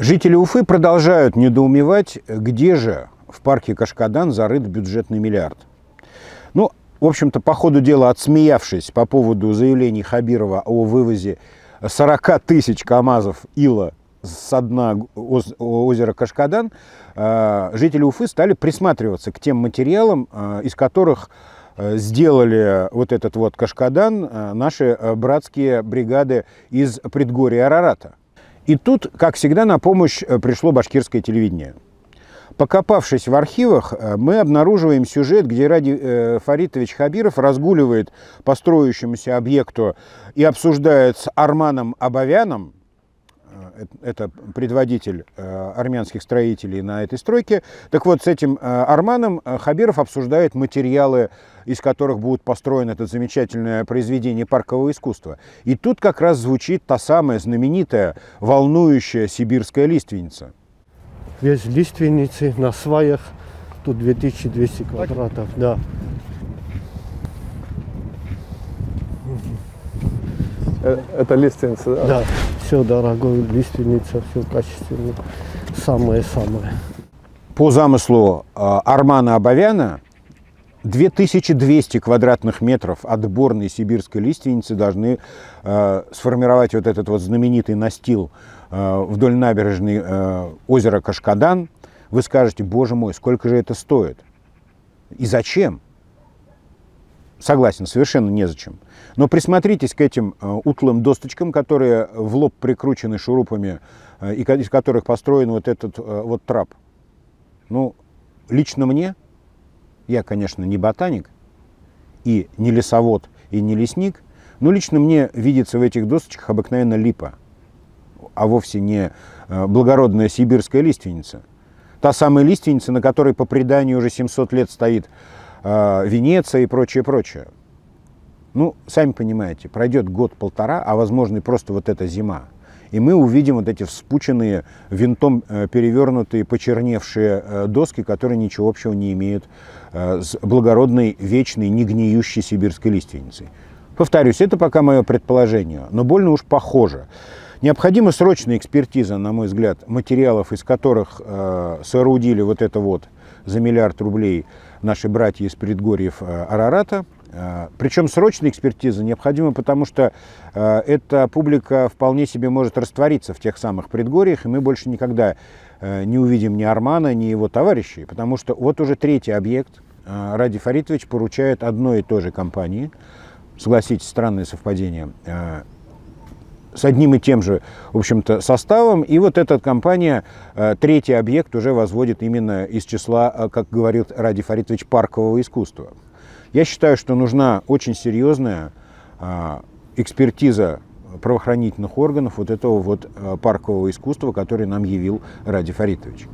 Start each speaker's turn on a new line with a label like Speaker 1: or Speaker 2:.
Speaker 1: Жители Уфы продолжают недоумевать, где же в парке Кашкадан зарыт бюджетный миллиард. Ну, в общем-то, по ходу дела, отсмеявшись по поводу заявлений Хабирова о вывозе 40 тысяч КАМАЗов ила с дна озера Кашкадан, э, жители Уфы стали присматриваться к тем материалам, э, из которых э, сделали вот этот вот Кашкадан наши братские бригады из предгорья Арарата. И тут, как всегда, на помощь э, пришло башкирское телевидение. Покопавшись в архивах, э, мы обнаруживаем сюжет, где Ради э, Фаритович Хабиров разгуливает по строящемуся объекту и обсуждает с Арманом Абовяном, это предводитель э, армянских строителей на этой стройке. Так вот, с этим э, Арманом э, Хабиров обсуждает материалы, из которых будет построено это замечательное произведение паркового искусства. И тут как раз звучит та самая знаменитая, волнующая сибирская лиственница. Весь лиственницы на сваях, тут 2200 квадратов, да. Это лиственница, да? Да все дорогое, лиственница, все качественно, самое-самое. По замыслу а, Армана Абовяна, 2200 квадратных метров отборной сибирской лиственницы должны э, сформировать вот этот вот знаменитый настил э, вдоль набережной э, озера Кашкадан. Вы скажете, боже мой, сколько же это стоит? И зачем? согласен, совершенно незачем. Но присмотритесь к этим э, утлым досточкам, которые в лоб прикручены шурупами, э, и из которых построен вот этот э, вот трап. Ну, лично мне, я, конечно, не ботаник, и не лесовод, и не лесник, но лично мне видится в этих досточках обыкновенно липа, а вовсе не благородная сибирская лиственница. Та самая лиственница, на которой по преданию уже 700 лет стоит а, Венеция и прочее, прочее. Ну, сами понимаете, пройдет год-полтора, а возможно и просто вот эта зима. И мы увидим вот эти вспученные, винтом э, перевернутые, почерневшие э, доски, которые ничего общего не имеют э, с благородной, вечной, негниющей сибирской лиственницей. Повторюсь, это пока мое предположение, но больно уж похоже. Необходима срочная экспертиза, на мой взгляд, материалов, из которых э, соорудили вот это вот за миллиард рублей наши братья из предгорьев э, Арарата. Э, Причем срочная экспертиза необходима, потому что э, эта публика вполне себе может раствориться в тех самых предгорьях, и мы больше никогда не увидим ни Армана, ни его товарищей, потому что вот уже третий объект Ради Фаритович поручает одной и той же компании, согласитесь, странное совпадение, с одним и тем же, в общем-то, составом. И вот эта компания, э, третий объект, уже возводит именно из числа, э, как говорит Ради Фаритович, паркового искусства. Я считаю, что нужна очень серьезная э, экспертиза правоохранительных органов вот этого вот паркового искусства, который нам явил Ради Фаритович.